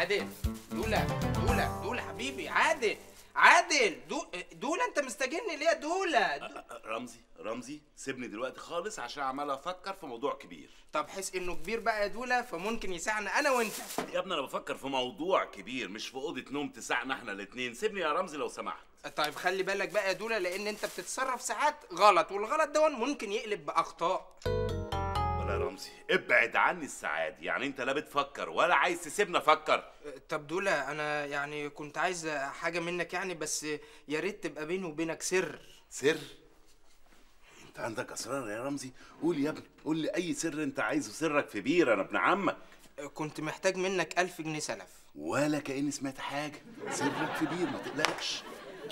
عادل دولا دولا دولا حبيبي عادل عادل دو انت مستجن ليه يا دولا رمزي رمزي سيبني دلوقتي خالص عشان عمال افكر في موضوع كبير طب حس انه كبير بقى يا دولا فممكن يسعنا انا وانت يا ابني انا بفكر في موضوع كبير مش في اوضة نوم تساعنا احنا الاثنين سيبني يا رمزي لو سمحت طيب خلي بالك بقى يا دولا لان انت بتتصرف ساعات غلط والغلط ده ممكن يقلب باخطاء يا رمزي ابعد عني السعاده يعني انت لا بتفكر ولا عايز تسيبنا افكر طب دولا انا يعني كنت عايز حاجة منك يعني بس يا ريت تبقى بيني وبينك سر سر انت عندك اسرار يا رمزي قول يا ابني قول لي اي سر انت عايزه سرك في بير انا ابن عمك كنت محتاج منك ألف جنيه سلف ولا كأني سمعت حاجة سرك في بير ما تقلقش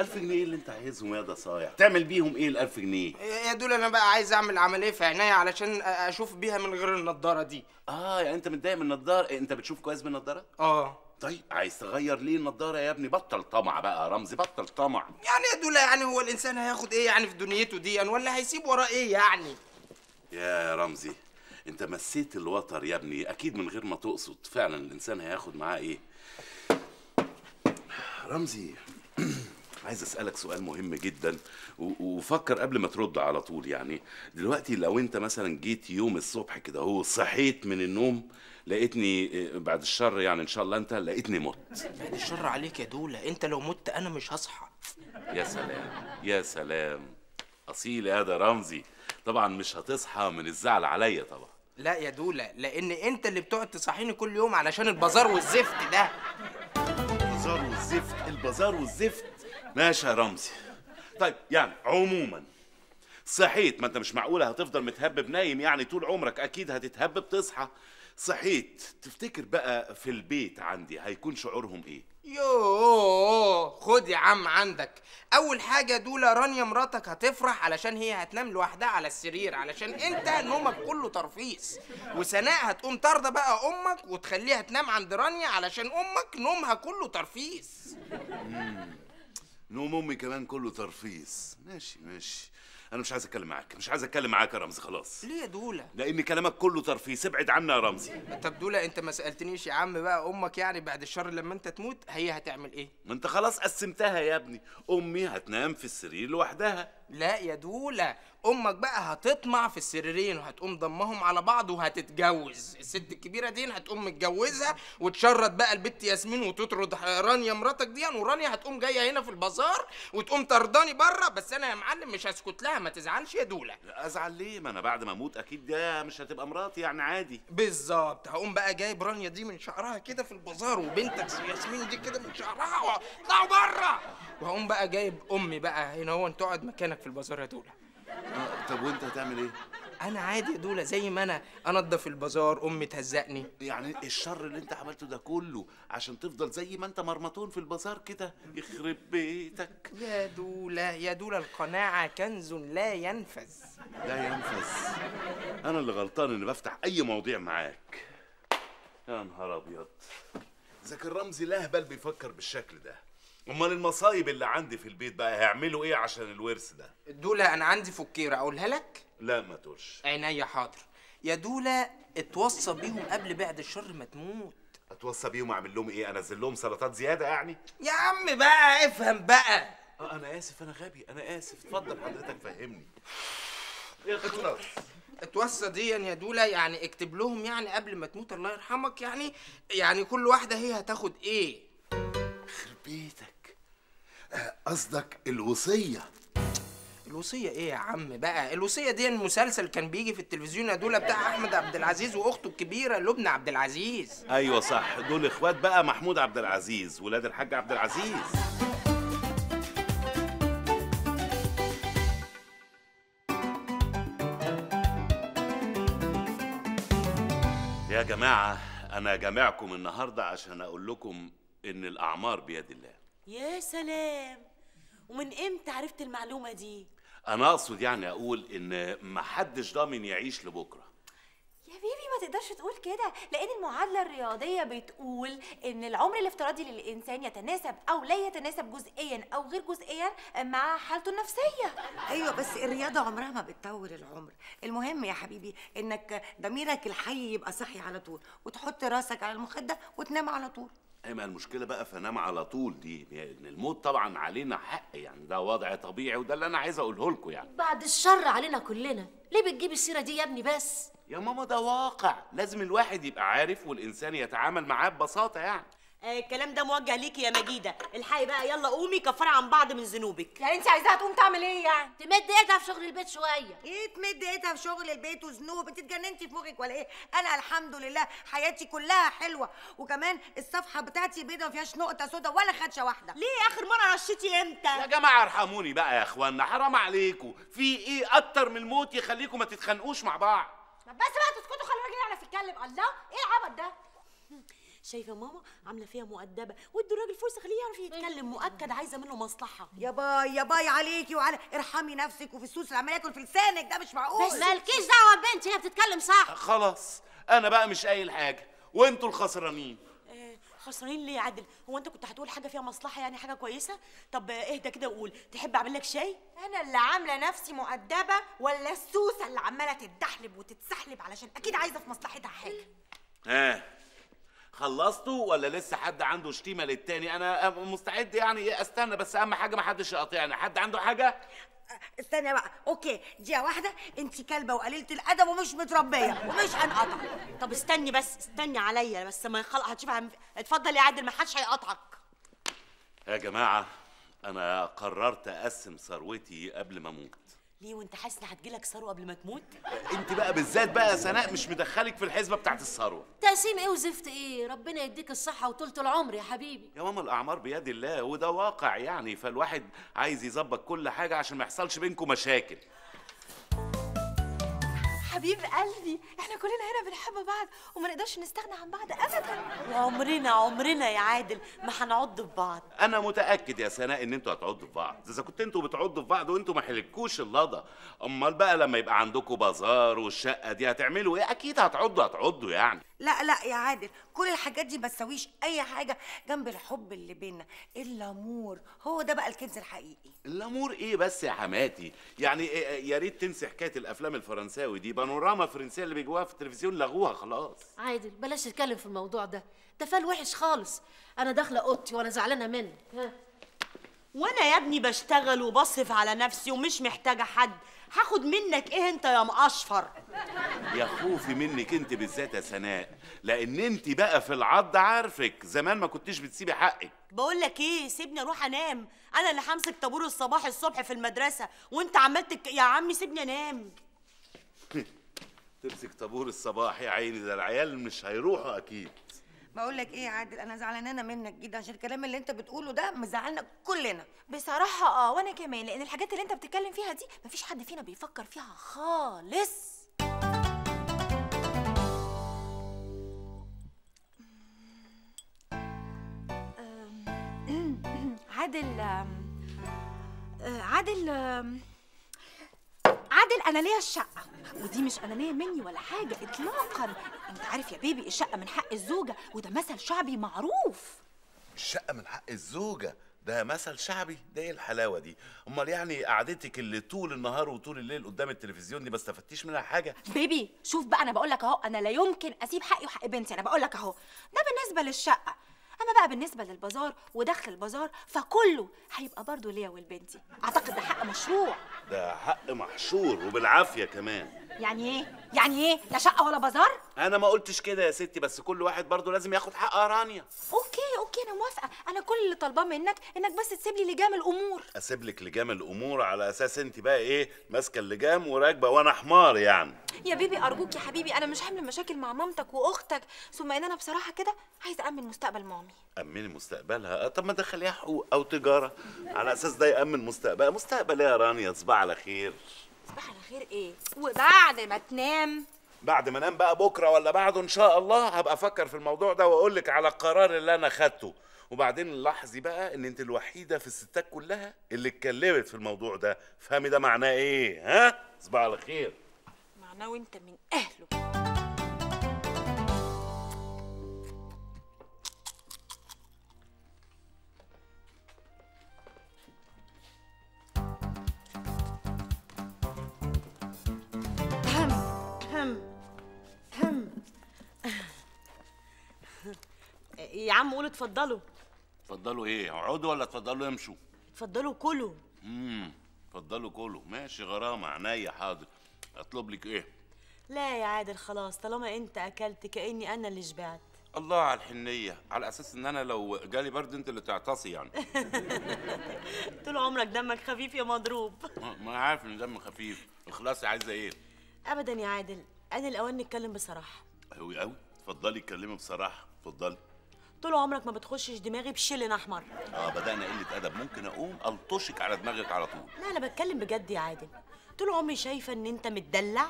1000 جنيه اللي انت عايزهم يا ده صايع تعمل بيهم ايه ال1000 جنيه يا دول انا بقى عايز اعمل عمليه في عينيا علشان اشوف بيها من غير النضاره دي اه يعني انت متضايق من النضاره إيه، انت بتشوف كويس بالنضاره اه طيب عايز تغير ليه النضاره يا ابني بطل طمع بقى رمزي بطل طمع يعني يا دول يعني هو الانسان هياخد ايه يعني في دنيته دي يعني ولا هيسيب وراه ايه يعني يا رمزي انت مسيت الوتر يا ابني اكيد من غير ما تقصد فعلا الانسان هياخد معاه ايه رمزي عايز اسالك سؤال مهم جدا وفكر قبل ما ترد على طول يعني دلوقتي لو انت مثلا جيت يوم الصبح كده هو صحيت من النوم لقيتني آه، بعد الشر يعني ان شاء الله انت لقيتني مت بعد الشر عليك يا دوله انت لو مت انا مش هصحى يا سلام يا سلام اصيل يا ده رمزي طبعا مش هتصحى من الزعل عليا طبعا لا يا دوله لان انت اللي بتقعد تصحيني كل يوم علشان البازار والزفت ده البازار والزفت البازار والزفت ماشي يا رمزي طيب يعني عموما صحيت ما انت مش معقوله هتفضل متهبب نايم يعني طول عمرك اكيد هتتهبب تصحى صحيت تفتكر بقى في البيت عندي هيكون شعورهم ايه يوه خد يا عم عندك اول حاجه دولا رانيا مراتك هتفرح علشان هي هتنام لوحدها على السرير علشان انت نومك كله ترفيس وسناء هتقوم طارده بقى امك وتخليها تنام عند رانيا علشان امك نومها كله ترفيس نوم امي كمان كله ترفيس ماشي ماشي انا مش عايز اتكلم معاك مش عايز اتكلم معاك يا رمزي خلاص ليه يا دوله لان كلامك كله ترفيس ابعد عنا يا رمزي طب دوله انت ما سالتنيش يا عم بقى امك يعني بعد الشر لما انت تموت هي هتعمل ايه ما انت خلاص قسمتها يا ابني امي هتنام في السرير لوحدها لا يا دولا امك بقى هتطمع في السريرين وهتقوم ضمهم على بعض وهتتجوز الست الكبيره دي هتقوم متجوزها وتشرد بقى البت ياسمين وتطرد رانيا مراتك دي ورانيا يعني هتقوم جايه هنا في البازار وتقوم طرداني بره بس انا يا معلم مش هسكت لها ما تزعلش يا دولا ازعل ليه ما انا بعد ما اموت اكيد ده مش هتبقى مراتي يعني عادي بالظبط هقوم بقى جايب رانيا دي من شعرها كده في البازار وبنتك ياسمين دي كده من شعرها اطلعوا بره وهقوم بقى جايب امي بقى هنا هو تقعد مكانك لك في البازار يا دولا آه، طب وانت هتعمل ايه؟ انا عادي يا دولا زي ما انا انضف البازار امي تهزقني يعني الشر اللي انت عملته ده كله عشان تفضل زي ما انت مرمطون في البازار كده يخرب بيتك يا دولا يا دولا القناعه كنز لا ينفذ لا ينفذ انا اللي غلطان اني بفتح اي مواضيع معاك يا نهار ابيض ذاك الرمزي هبل بيفكر بالشكل ده امال المصايب اللي عندي في البيت بقى هيعملوا ايه عشان الورث ده دولا انا عندي فكيره اقولها لك لا ما تقولش عينيا حاضر يا دولا اتوصى بيهم قبل بعد الشر ما تموت اتوصى بيهم اعمل لهم ايه انزل لهم سلطات زياده يعني يا عم بقى افهم بقى اه انا اسف انا غبي انا اسف اتفضل حضرتك فهمني اخلص اتوصى دي يا دولا يعني اكتب لهم يعني قبل ما تموت الله يرحمك يعني يعني كل واحده هي هتاخد ايه خربيتك قصدك الوصيه الوصيه ايه يا عم بقى الوصيه دي المسلسل كان بيجي في التلفزيون يا بتاع احمد عبد العزيز واخته الكبيره لبنى عبد العزيز ايوه صح دول اخوات بقى محمود عبد العزيز ولاد الحاج عبد العزيز يا جماعه انا جامعكم النهارده عشان اقول لكم ان الاعمار بيد الله يا سلام ومن امتى عرفت المعلومه دي انا اقصد يعني اقول ان محدش ضامن يعيش لبكره يا بيبي ما تقدرش تقول كده لان المعادله الرياضيه بتقول ان العمر الافتراضي للانسان يتناسب او لا يتناسب جزئيا او غير جزئيا مع حالته النفسيه ايوه بس الرياضه عمرها ما بتطول العمر المهم يا حبيبي انك ضميرك الحي يبقى صحي على طول وتحط راسك على المخده وتنام على طول ايه ما المشكله بقى فنام على طول دي ان الموت طبعا علينا حق يعني ده وضع طبيعي وده اللي انا عايز اقوله لكم يعني بعد الشر علينا كلنا ليه بتجيب السيره دي يا ابني بس يا ماما ده واقع لازم الواحد يبقى عارف والانسان يتعامل معاه ببساطه يعني آه الكلام ده موجه ليكي يا مجيده الحقي بقى يلا قومي كفاره عن بعض من ذنوبك يعني انت عايزاها تقوم تعمل ايه يعني تمد ايدها في شغل البيت شويه ايه تمد ايدها في شغل البيت وذنوب انت اتجننتي في مخك ولا ايه انا الحمد لله حياتي كلها حلوه وكمان الصفحه بتاعتي بيضه ما فيهاش نقطه سودا ولا خدشه واحده ليه اخر مره رشيتي امتى يا جماعه ارحموني بقى يا اخوانا حرام عليكم في ايه اكتر من الموت يخليكم ما تتخانقوش مع بعض بس بقى تسكتوا خلي الراجل يعرف يتكلم الله ايه العبط ده شايفه ماما عامله فيها مؤدبه وادوا الراجل فرصه خليه يعرف يتكلم أيوة. مؤكد عايزه منه مصلحه يا باي يا باي عليكي وعلى ارحمي نفسك وفي السوس اللي عمال ياكل في لسانك ده مش معقول بس مالكيش دعوه بنت هي بتتكلم صح خلاص انا بقى مش قايل حاجه وانتوا الخسرانين آه، خسرانين ليه يا عادل؟ هو انت كنت هتقول حاجه فيها مصلحه يعني حاجه كويسه؟ طب اهدى كده وقول تحب اعمل لك شاي؟ انا اللي عامله نفسي مؤدبه ولا السوسه اللي عماله تتدحلب وتتسحلب علشان اكيد عايزه في مصلحتها حاجه؟ ها خلصتوا ولا لسه حد عنده شتيمه للتاني انا مستعد يعني استنى بس اهم حاجه ما حدش يقاطعني حد عنده حاجه استنى بقى اوكي دقيقه واحده انت كلبه وقليله الادب ومش متربيه ومش هنقطع طب استني بس استني عليا بس ما يخلق هتشوف اتفضل يا عادل ما حدش هيقاطعك يا جماعه انا قررت اقسم ثروتي قبل ما اموت ليه وانت حاسس ان هتجيلك ثروه قبل ما تموت انت بقى بالذات بقى يا سناء مش مدخلك في الحسبه بتاعت الثروه تقسيم ايه وزفت ايه ربنا يديك الصحه وطولة العمر يا حبيبي يا ماما الاعمار بيد الله وده واقع يعني فالواحد عايز يظبط كل حاجه عشان ما يحصلش بينكم مشاكل حبيب قلبي احنا كلنا هنا بنحب بعض وما نقدرش نستغنى عن بعض ابدا وعمرنا عمرنا يا عادل ما هنعض في بعض انا متاكد يا سناء ان انتوا هتعضوا في بعض اذا كنت انتوا بتعضوا في بعض وانتوا ما حلكوش اللضا امال بقى لما يبقى عندكم بازار والشقه دي هتعملوا ايه اكيد هتعضوا هتعضوا يعني لا لا يا عادل كل الحاجات دي ما تساويش اي حاجه جنب الحب اللي بينا الامور هو ده بقى الكنز الحقيقي الامور ايه بس يا حماتي يعني إيه يا ريت تنسي حكايه الافلام الفرنساوي دي بانوراما فرنسيه اللي بيجوها في التلفزيون لغوها خلاص عادل بلاش تتكلم في الموضوع ده ده فال وحش خالص انا داخله اوضتي وانا زعلانه منك ها وانا يا ابني بشتغل وبصرف على نفسي ومش محتاجه حد هاخد منك ايه انت يا مقشفر يا خوفي منك انت بالذات يا سناء لان انت بقى في العض عارفك زمان ما كنتش بتسيبي حقك بقول لك ايه سيبني اروح انام انا اللي همسك طابور الصباح الصبح في المدرسه وانت عمال تك... يا عمي سيبني انام تمسك طابور الصباح يا عيني ده العيال مش هيروحوا اكيد بقول لك ايه يا عادل انا زعلانه منك جدا عشان الكلام اللي انت بتقوله ده مزعلنا كلنا بصراحه اه وانا كمان لان الحاجات اللي انت بتتكلم فيها دي مفيش حد فينا بيفكر فيها خالص عادل أه، عادل عادل انا ليا الشقه ودي مش انانيه مني ولا حاجه اطلاقا انت عارف يا بيبي الشقه من حق الزوجه وده مثل شعبي معروف الشقه من حق الزوجه ده مثل شعبي ده ايه الحلاوه دي امال يعني قعدتك اللي طول النهار وطول الليل قدام التلفزيون دي ما استفدتيش منها حاجه بيبي شوف بقى انا بقول لك اهو انا لا يمكن اسيب حقي وحق بنتي انا بقول لك اهو ده بالنسبه للشقه اما بقى بالنسبه للبازار ودخل البازار فكله هيبقى برضه ليا ولبنتي اعتقد ده حق مشروع ده حق محشور وبالعافيه كمان يعني ايه؟ يعني ايه؟ لا شقة ولا بازار؟ أنا ما قلتش كده يا ستي بس كل واحد برضه لازم ياخد يا رانيا أوكي أوكي أنا موافقة، أنا كل اللي طالباه منك إنك بس تسيب لي لجام الأمور أسيب لك لجام الأمور على أساس أنت بقى إيه ماسكة اللجام وراكبة وأنا حمار يعني يا بيبي أرجوك يا حبيبي أنا مش هعمل مشاكل مع مامتك وأختك ثم إن أنا بصراحة كده عايزة أأمن مستقبل مامي أمني مستقبلها آه، طب ما دخليها حقوق أو تجارة على أساس ده يأمن مستقبل مستقبل يا رانيا صباح على خير تصبح على خير ايه وبعد ما تنام بعد ما انام بقى بكره ولا بعده ان شاء الله هبقى افكر في الموضوع ده واقول لك على القرار اللي انا خدته وبعدين لاحظي بقى ان انت الوحيده في الستات كلها اللي اتكلمت في الموضوع ده فهمي ده معناه ايه ها صباح على خير معناه وانت من اهله يا عم قولوا اتفضلوا اتفضلوا ايه اقعدوا ولا اتفضلوا امشوا اتفضلوا كلوا امم اتفضلوا كلوا ماشي غرامه عينيا حاضر اطلب لك ايه لا يا عادل خلاص طالما انت اكلت كاني انا اللي شبعت الله على الحنيه على اساس ان انا لو جالي برد انت اللي تعتصي يعني طول عمرك دمك خفيف يا مضروب ما انا عارف ان دمك خفيف اخلاصي عايزه ايه ابدا يا عادل انا الاول نتكلم بصراحه قوي قوي اتفضلي اتكلمي بصراحه اتفضلي طول عمرك ما بتخشش دماغي بشلن احمر اه بدانا قله ادب ممكن اقوم الطشك على دماغك على طول لا انا بتكلم بجد يا عادل طول عمري شايفه ان انت متدلع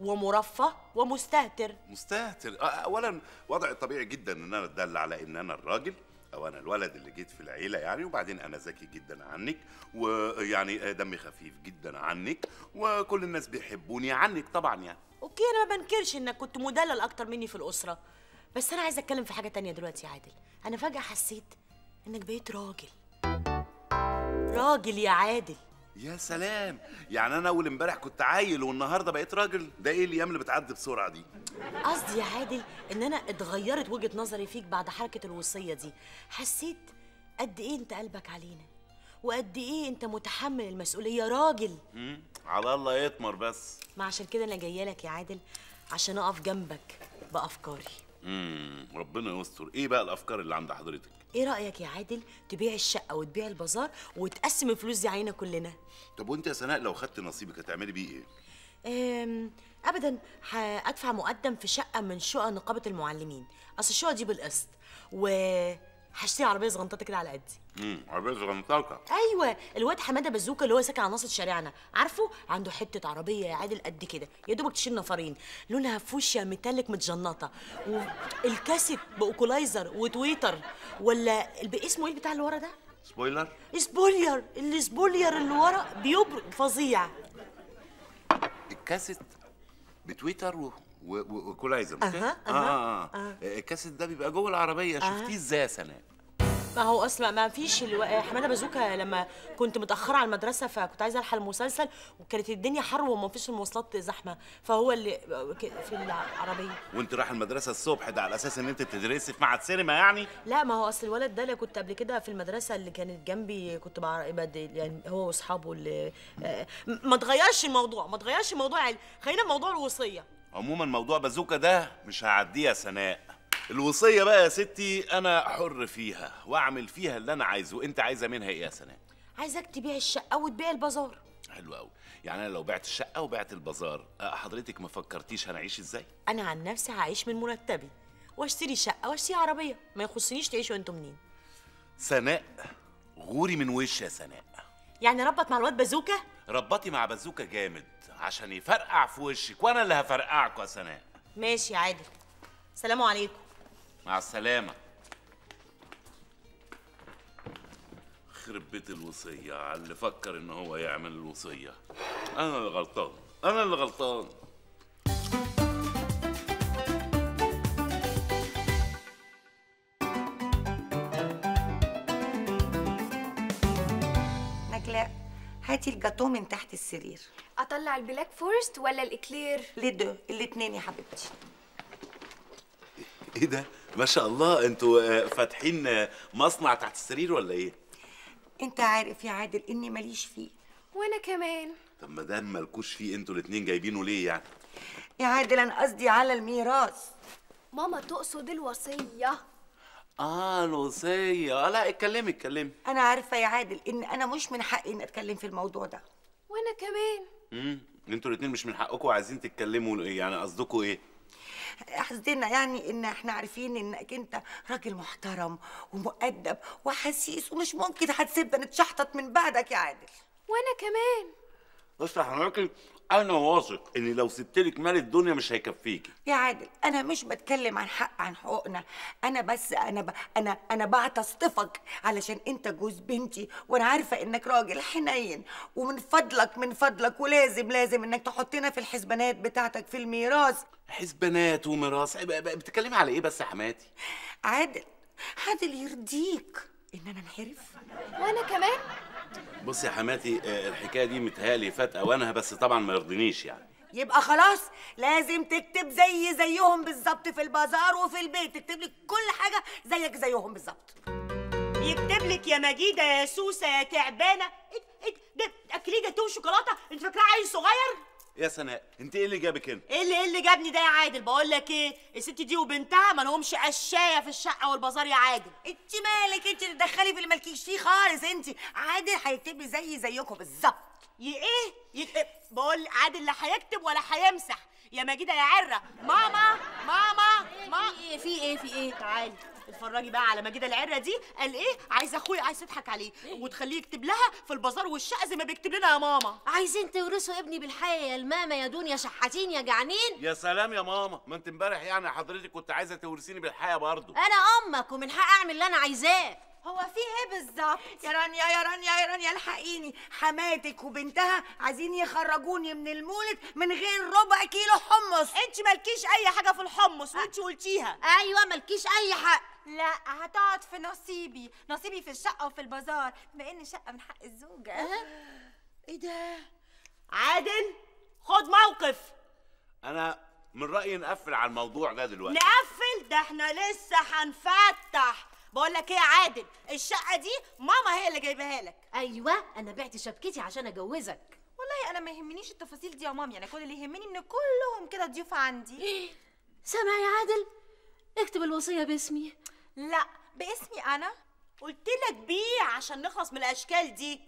ومرفه ومستهتر مستهتر آه، اولا وضع طبيعي جدا ان انا اتدلع لان انا الراجل او انا الولد اللي جيت في العيله يعني وبعدين انا ذكي جدا عنك ويعني دمي خفيف جدا عنك وكل الناس بيحبوني عنك طبعا يعني اوكي انا ما بنكرش انك كنت مدلل اكتر مني في الاسره بس انا عايزه اتكلم في حاجه تانية دلوقتي يا عادل انا فجاه حسيت انك بقيت راجل راجل يا عادل يا سلام يعني انا اول امبارح كنت عيل والنهارده بقيت راجل ده ايه الايام اللي بتعدي بسرعه دي قصدي يا عادل ان انا اتغيرت وجهه نظري فيك بعد حركه الوصيه دي حسيت قد ايه انت قلبك علينا وقد ايه انت متحمل المسؤوليه راجل على الله يطمر بس ما عشان كده انا جايه لك يا عادل عشان اقف جنبك بافكاري امم ربنا يستر ايه بقى الافكار اللي عند حضرتك ايه رايك يا عادل تبيع الشقه وتبيع البازار وتقسم الفلوس دي علينا كلنا طب وانت يا سناء لو خدت نصيبك هتعملي بيه ايه أم... ابدا هادفع مقدم في شقه من شقق نقابه المعلمين اصل الشقه دي بالقسط و هشتري عربيه صغنطاطه كده على قدي امم عربيه صغنطاطه ايوه الواد حماده بزوكه اللي هو ساكن على ناصيه شارعنا عارفه عنده حته عربيه يا عادل قد كده يا دوبك تشيل نفرين لونها فوشيا ميتاليك متجنطه والكاسيت باوكولايزر وتويتر ولا اسمه ايه بتاع اللي ورا ده سبويلر سبويلر السبويلر اللي ورا بيبرق فظيع الكاسيت بتويتر و... وكولايزر آه،, أه. أه. اه اه الكاسيت ده بيبقى جوه العربيه آه. شفتيه ازاي يا سناء ما هو اصلا ما فيش الو... حماده بازوكا لما كنت متاخره على المدرسه فكنت عايزه الحق المسلسل وكانت الدنيا حر وما فيش المواصلات زحمه فهو اللي في العربيه وانت رايحه المدرسه الصبح ده على اساس ان انت بتدرسي في معهد سينما يعني لا ما هو اصل الولد ده اللي كنت قبل كده في المدرسه اللي كانت جنبي كنت مع يعني هو واصحابه اللي آه، ما تغيرش الموضوع ما تغيرش الموضوع يعني خلينا في موضوع الوصيه عموما موضوع بازوكا ده مش هعديه يا سناء الوصيه بقى يا ستي انا حر فيها واعمل فيها اللي انا عايزه انت عايزه منها ايه يا سناء عايزك تبيع الشقه وتبيع البازار حلو قوي يعني انا لو بعت الشقه وبعت البازار أه، حضرتك ما فكرتيش هنعيش ازاي انا عن نفسي هعيش من مرتبي واشتري شقه واشتري عربيه ما يخصنيش تعيشوا انتوا منين سناء غوري من وش يا سناء يعني ربط مع الواد بازوكا ربطي مع بازوكا جامد عشان يفرقع في وشك وانا اللي هفرقعكوا يا سناء ماشي يا عادل سلام عليكم مع السلامه يخرب بيت الوصيه على اللي فكر ان هو يعمل الوصيه انا اللي غلطان انا اللي غلطان نجلاء هاتي الجاتوه من تحت السرير اطلع البلاك فورست ولا الاكلير ليه دو الاثنين يا حبيبتي ايه ده ما شاء الله انتوا آه، فاتحين آه، مصنع تحت السرير ولا ايه انت عارف يا عادل اني ماليش فيه وانا كمان طب ما دام مالكوش فيه انتوا الاثنين جايبينه ليه يعني يا عادل انا قصدي على الميراث ماما تقصد الوصيه اه الوصيه آه، لا اتكلمي اتكلمي انا عارفه يا عادل ان انا مش من حقي ان اتكلم في الموضوع ده وانا كمان امم انتوا الاثنين مش من حقكم عايزين تتكلموا ايه يعني قصدكم ايه قصدنا يعني ان احنا عارفين انك انت راجل محترم ومؤدب وحسيس ومش ممكن هتسيبنا نتشحطط من بعدك يا عادل وانا كمان بص يا حضرتك انا واثق ان لو سبتلك مال الدنيا مش هيكفيكي يا عادل انا مش بتكلم عن حق عن حقوقنا انا بس انا ب... انا انا بعتصفك علشان انت جوز بنتي وانا عارفه انك راجل حنين ومن فضلك من فضلك ولازم لازم انك تحطنا في الحسبانات بتاعتك في الميراث حسبانات وميراث إيه، إيه، إيه، بتتكلمي على ايه بس يا حماتي عادل عادل يرضيك ان انا انحرف وانا كمان بص يا حماتي آه، الحكايه دي متهيألي فاتقه وانا بس طبعا ما يرضينيش يعني يبقى خلاص لازم تكتب زي زيهم بالظبط في البازار وفي البيت تكتب لك كل حاجه زيك زيهم بالظبط يكتب لك يا مجيده يا سوسه يا تعبانه اكلي جاتوه شوكولاته انت فاكراه عيل صغير يا سناء انت ايه اللي جابك هنا ايه اللي ايه اللي جابني ده يا عادل بقول لك ايه الست دي وبنتها ما لهمش قشايه في الشقه والبازار يا عادل انت مالك انت تدخلي في اللي مالكيش فيه خالص انت عادل هيكتب زي زيكم بالظبط ايه يكتب إيه؟ بقول عادل لا هيكتب ولا هيمسح يا مجيده يا عره ماما ماما ما في ايه في ايه في ايه تعالي اتفرجي بقى على مجيده العره دي قال ايه عايز اخويا عايز تضحك عليه إيه؟ وتخليه يكتب لها في البازار والشقه زي ما بيكتب لنا يا ماما عايزين تورثوا ابني بالحياه يا الماما يا دنيا شحاتين يا جعانين يا سلام يا ماما ما انت امبارح يعني حضرتك كنت عايزه تورثيني بالحياه برضه انا امك ومن حق اعمل اللي انا عايزاه هو في ايه بالظبط يا رانيا يا رانيا يا رانيا الحقيني حماتك وبنتها عايزين يخرجوني من المولد من غير ربع كيلو حمص انت مالكيش اي حاجه في الحمص وانت قلتيها ايوه مالكيش اي حق لا هتقعد في نصيبي نصيبي في الشقه وفي البازار بما ان شقه من حق الزوجه أه؟ ايه ده عادل خد موقف انا من رايي نقفل على الموضوع ده دلوقتي نقفل ده احنا لسه هنفتح بقول لك ايه يا عادل الشقه دي ماما هي اللي جايبها لك ايوه انا بعت شبكتي عشان اجوزك والله انا ما يهمنيش التفاصيل دي يا مامي انا يعني كل اللي يهمني ان كلهم كده ضيوف عندي سامع يا عادل اكتب الوصيه باسمي لا باسمي انا قلت لك بيه عشان نخلص من الاشكال دي